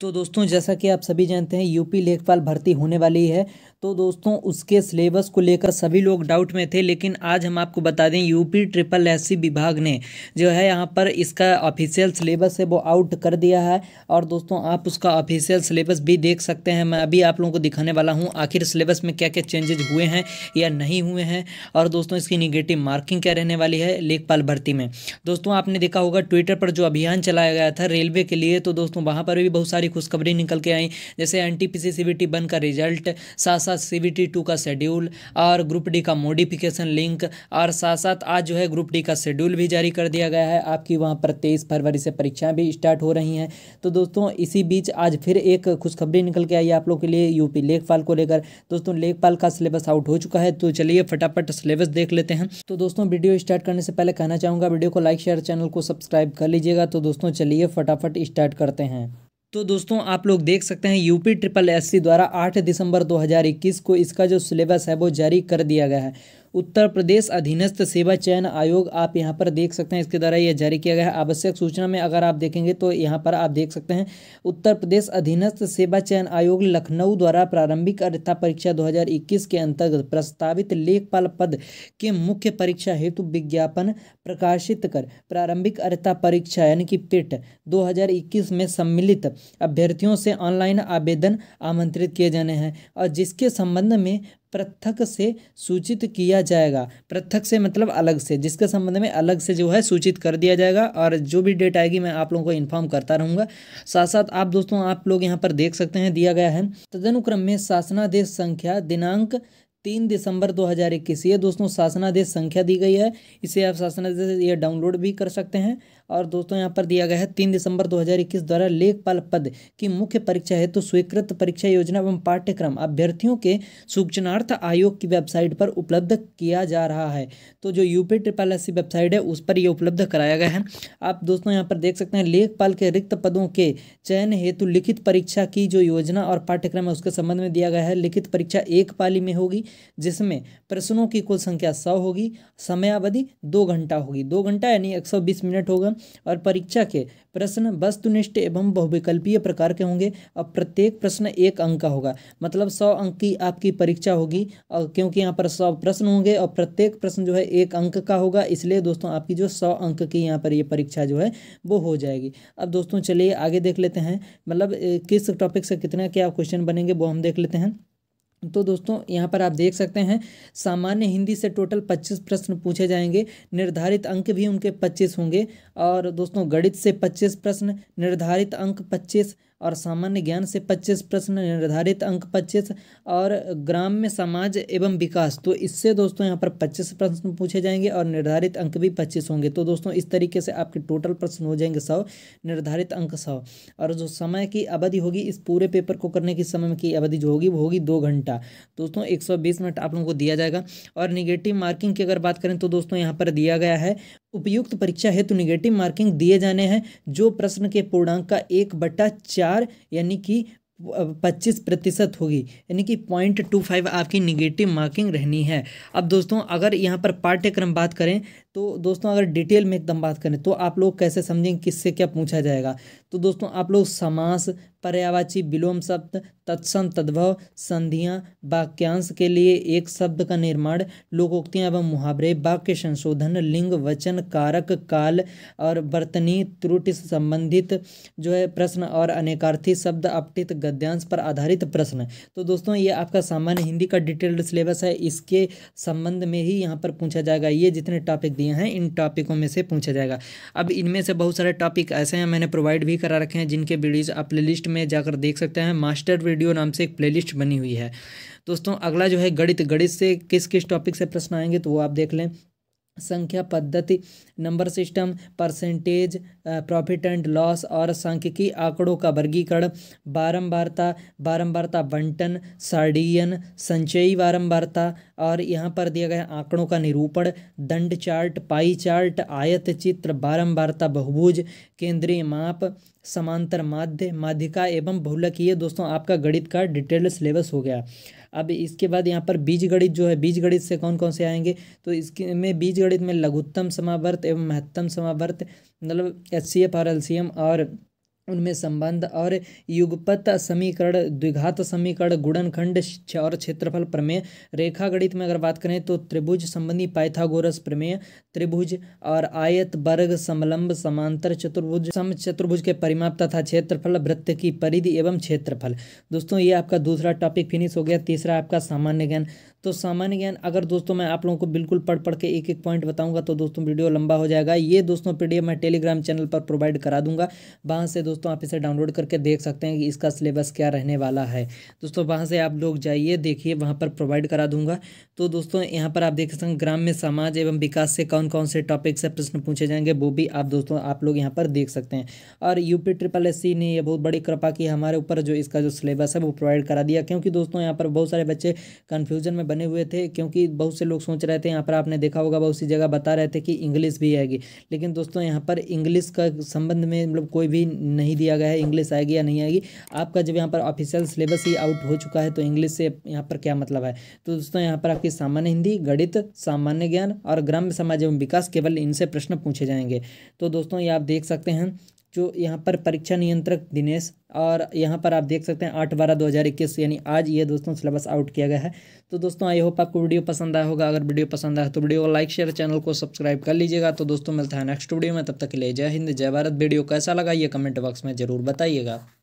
तो दोस्तों जैसा कि आप सभी जानते हैं यूपी लेखपाल भर्ती होने वाली है तो दोस्तों उसके सिलेबस को लेकर सभी लोग डाउट में थे लेकिन आज हम आपको बता दें यूपी ट्रिपल एससी विभाग ने जो है यहाँ पर इसका ऑफिशियल सिलेबस है वो आउट कर दिया है और दोस्तों आप उसका ऑफिशियल सिलेबस भी देख सकते हैं मैं अभी आप लोगों को दिखाने वाला हूँ आखिर सिलेबस में क्या क्या चेंजेज हुए हैं या नहीं हुए हैं और दोस्तों इसकी निगेटिव मार्किंग क्या रहने वाली है लेखपाल भर्ती में दोस्तों आपने देखा होगा ट्विटर पर जो अभियान चलाया गया था रेलवे के लिए तो दोस्तों वहाँ पर भी बहुत सारी सारी खुशखबरी निकल के आई जैसे N T P C C B T one का रिजल्ट साथ साथ सी बी टी टू का शेड्यूल और ग्रुप डी का मोडिफिकेशन लिंक और साथ साथ आज जो है ग्रुप डी का शेड्यूल भी जारी कर दिया गया है आपकी वहाँ पर तेईस फरवरी से परीक्षाएँ भी स्टार्ट हो रही हैं तो दोस्तों इसी बीच आज फिर एक खुशखबरी निकल के आई है आप लोग के लिए यूपी लेखपाल को लेकर दोस्तों लेखपाल का सिलेबस आउट हो चुका है तो चलिए फटाफट सिलेबस देख लेते हैं तो दोस्तों वीडियो स्टार्ट करने से पहले कहना चाहूँगा वीडियो को लाइक शेयर चैनल को सब्सक्राइब कर लीजिएगा तो दोस्तों चलिए फटाफट स्टार्ट करते हैं तो दोस्तों आप लोग देख सकते हैं यूपी ट्रिपल एससी द्वारा 8 दिसंबर 2021 को इसका जो सिलेबस है वो जारी कर दिया गया है उत्तर प्रदेश अधीनस्थ सेवा चयन आयोग आप यहाँ पर देख सकते हैं इसके द्वारा यह जारी किया गया है आवश्यक सूचना में अगर आप देखेंगे तो यहाँ पर आप देख सकते हैं उत्तर प्रदेश अधीनस्थ सेवा चयन आयोग लखनऊ द्वारा प्रारंभिक अर्थता परीक्षा 2021 के अंतर्गत प्रस्तावित लेखपाल पद के मुख्य परीक्षा हेतु विज्ञापन प्रकाशित कर प्रारंभिक अर्थता परीक्षा यानी कि पेट दो में सम्मिलित अभ्यर्थियों से ऑनलाइन आवेदन आमंत्रित किए जाने हैं और जिसके संबंध में पृथक से सूचित किया जाएगा पृथक से मतलब अलग से जिसके संबंध में अलग से जो है सूचित कर दिया जाएगा और जो भी डेट आएगी मैं आप लोगों को इन्फॉर्म करता रहूँगा साथ साथ आप दोस्तों आप लोग यहाँ पर देख सकते हैं दिया गया है तदनुक्रम में शासनादेश संख्या दिनांक तीन दिसंबर 2021 ये दोस्तों शासनादेश संख्या दी गई है इसे आप शासनादेश ये डाउनलोड भी कर सकते हैं और दोस्तों यहाँ पर दिया गया है तीन दिसंबर 2021 द्वारा लेखपाल पद की मुख्य परीक्षा हेतु तो स्वीकृत परीक्षा योजना एवं पाठ्यक्रम अभ्यर्थियों के सूचनार्थ आयोग की वेबसाइट पर उपलब्ध किया जा रहा है तो जो यूपी ट्रिपल एस वेबसाइट है उस पर यह उपलब्ध कराया गया है आप दोस्तों यहाँ पर देख सकते हैं लेखपाल के रिक्त पदों के चयन हेतु लिखित परीक्षा की जो योजना और पाठ्यक्रम है उसके संबंध में दिया गया है लिखित परीक्षा एक पाली में होगी जिसमें प्रश्नों की कुल संख्या सौ होगी समयावधि दो घंटा होगी दो घंटा यानी एक मिनट होगा और परीक्षा के प्रश्न वस्तुनिष्ठ एवं बहुविकल्पीय प्रकार के होंगे और प्रत्येक प्रश्न एक अंक का होगा मतलब सौ अंक की आपकी परीक्षा होगी और क्योंकि यहाँ पर सौ प्रश्न होंगे और प्रत्येक प्रश्न जो है एक अंक का होगा इसलिए दोस्तों आपकी जो सौ अंक की यहाँ पर ये यह परीक्षा जो है वो हो जाएगी अब दोस्तों चलिए आगे देख लेते हैं मतलब किस टॉपिक से कितना क्या क्वेश्चन बनेंगे वो हम देख लेते हैं तो दोस्तों यहाँ पर आप देख सकते हैं सामान्य हिंदी से टोटल पच्चीस प्रश्न पूछे जाएंगे निर्धारित अंक भी उनके पच्चीस होंगे और दोस्तों गणित से पच्चीस प्रश्न निर्धारित अंक पच्चीस और सामान्य ज्ञान से पच्चीस प्रश्न निर्धारित अंक पच्चीस और ग्राम में समाज एवं विकास तो इससे दोस्तों यहाँ पर पच्चीस प्रश्न पूछे जाएंगे और निर्धारित अंक भी पच्चीस होंगे तो दोस्तों इस तरीके से आपके टोटल प्रश्न हो जाएंगे सौ निर्धारित अंक सौ और जो समय की अवधि होगी इस पूरे पेपर को करने की समय की अवधि जो होगी वो होगी दो घंटा दोस्तों एक मिनट आप लोगों को दिया जाएगा और निगेटिव मार्किंग की अगर बात करें तो दोस्तों यहाँ पर दिया गया है उपयुक्त परीक्षा हेतु निगेटिव मार्किंग दिए जाने हैं जो प्रश्न के पूर्णांक का एक बट्टा चार यानी कि पच्चीस प्रतिशत होगी यानी कि पॉइंट टू फाइव आपकी निगेटिव मार्किंग रहनी है अब दोस्तों अगर यहाँ पर पाठ्यक्रम बात करें तो दोस्तों अगर डिटेल में एकदम बात करें तो आप लोग कैसे समझेंगे किससे क्या पूछा जाएगा तो दोस्तों आप लोग समास पर्यावाची विलोम शब्द तत्सम तद्भव संधियाँ वाक्यांश के लिए एक शब्द का निर्माण लोकोक्तियाँ एवं मुहावरे वाक्य संशोधन लिंग वचन कारक काल और वर्तनी त्रुटि से संबंधित जो है प्रश्न और अनेकार्थी शब्द अपटित गद्यांश पर आधारित प्रश्न तो दोस्तों ये आपका सामान्य हिंदी का डिटेल्ड सिलेबस है इसके संबंध में ही यहाँ पर पूछा जाएगा ये जितने टॉपिक दिए दिए हैं इन टॉपिकों में से पूछा जाएगा अब इनमें से बहुत सारे टॉपिक ऐसे हैं मैंने प्रोवाइड भी करा रखे हैं जिनके वीडियोज़ आप प्ले में जाकर देख सकते हैं मास्टर वीडियो नाम से एक प्लेलिस्ट बनी हुई है दोस्तों अगला जो है गणित गणित से किस किस टॉपिक से प्रश्न आएंगे तो वो आप देख लें संख्या पद्धति number system percentage profit and loss और सांख्यिकी आंकड़ों का वर्गीकरण बारंबारता बारंबारता बंटन सार्डियन संचयी बारंबारता और यहाँ पर दिया गया आंकड़ों का निरूपण दंड चार्ट पाई चार्ट आयत चित्र बारंबारता बहुभुज केंद्रीय माप समांतर माध्य माध्यिका एवं भूलक ये दोस्तों आपका गणित का डिटेल सिलेबस हो गया अब इसके बाद यहाँ पर बीजगणित जो है बीजगणित से कौन कौन से आएंगे तो इसके में बीजगणित में लघुत्तम समावर्त एवं महत्तम समावर्त मतलब एच सी एफ और एल सी एम और उनमें संबंध और युगपत समीकरण द्विघात समीकरण गुणनखंड और क्षेत्रफल प्रमेय रेखा गणित में अगर बात करें तो त्रिभुज संबंधी पाइथागोरस प्रमेय त्रिभुज और आयत वर्ग समलंब समांतर चतुर्भुज सम चतुर्भुज के परिमाप तथा क्षेत्रफल वृत्त की परिधि एवं क्षेत्रफल दोस्तों ये आपका दूसरा टॉपिक फिनिश हो गया तीसरा आपका सामान्य ज्ञान तो सामान्य ज्ञान अगर दोस्तों मैं आप लोगों को बिल्कुल पढ़ पढ़ के एक एक पॉइंट बताऊंगा तो दोस्तों वीडियो लंबा हो जाएगा ये दोस्तों पीडीएफ मैं टेलीग्राम चैनल पर प्रोवाइड करा दूंगा वहाँ से दोस्तों आप इसे डाउनलोड करके देख सकते हैं कि इसका सिलेबस क्या रहने वाला है दोस्तों वहाँ से आप लोग जाइए देखिए वहाँ पर प्रोवाइड करा दूंगा तो दोस्तों यहाँ पर आप देख सकते हैं ग्राम में समाज एवं विकास से कौन कौन से टॉपिक से प्रश्न पूछे जाएंगे वो भी आप दोस्तों आप लोग यहाँ पर देख सकते हैं और यूपी ट्रिपल एस ने यह बहुत बड़ी कृपा की हमारे ऊपर जो इसका जो सिलेबस है वो प्रोवाइड करा दिया क्योंकि दोस्तों यहाँ पर बहुत सारे बच्चे कन्फ्यूजन में बने बने हुए थे क्योंकि बहुत से लोग सोच रहे थे यहाँ पर आपने देखा होगा बहुत सी जगह बता रहे थे कि इंग्लिश भी आएगी लेकिन दोस्तों यहाँ पर इंग्लिश का संबंध में मतलब कोई भी नहीं दिया गया है इंग्लिश आएगी या नहीं आएगी आपका जब यहाँ पर ऑफिशियल सिलेबस ही आउट हो चुका है तो इंग्लिश से यहाँ पर क्या मतलब है तो दोस्तों यहाँ पर आपकी सामान्य हिंदी गणित सामान्य ज्ञान और ग्राम्य समाज एवं विकास केवल इनसे प्रश्न पूछे जाएंगे तो दोस्तों ये आप देख सकते हैं जो यहाँ पर परीक्षा नियंत्रक दिनेश और यहाँ पर आप देख सकते हैं आठ बारह दो हज़ार इक्कीस यानी आज ये दोस्तों सिलेबस आउट किया गया है तो दोस्तों आई होप आपको वीडियो पसंद आया होगा अगर वीडियो पसंद आया तो वीडियो को लाइक शेयर चैनल को सब्सक्राइब कर लीजिएगा तो दोस्तों मिलता है नेक्स्ट वीडियो में तब तक के लिए जय हिंद जय भारत वीडियो कैसा लगा ये कमेंट बॉक्स में ज़रूर बताइएगा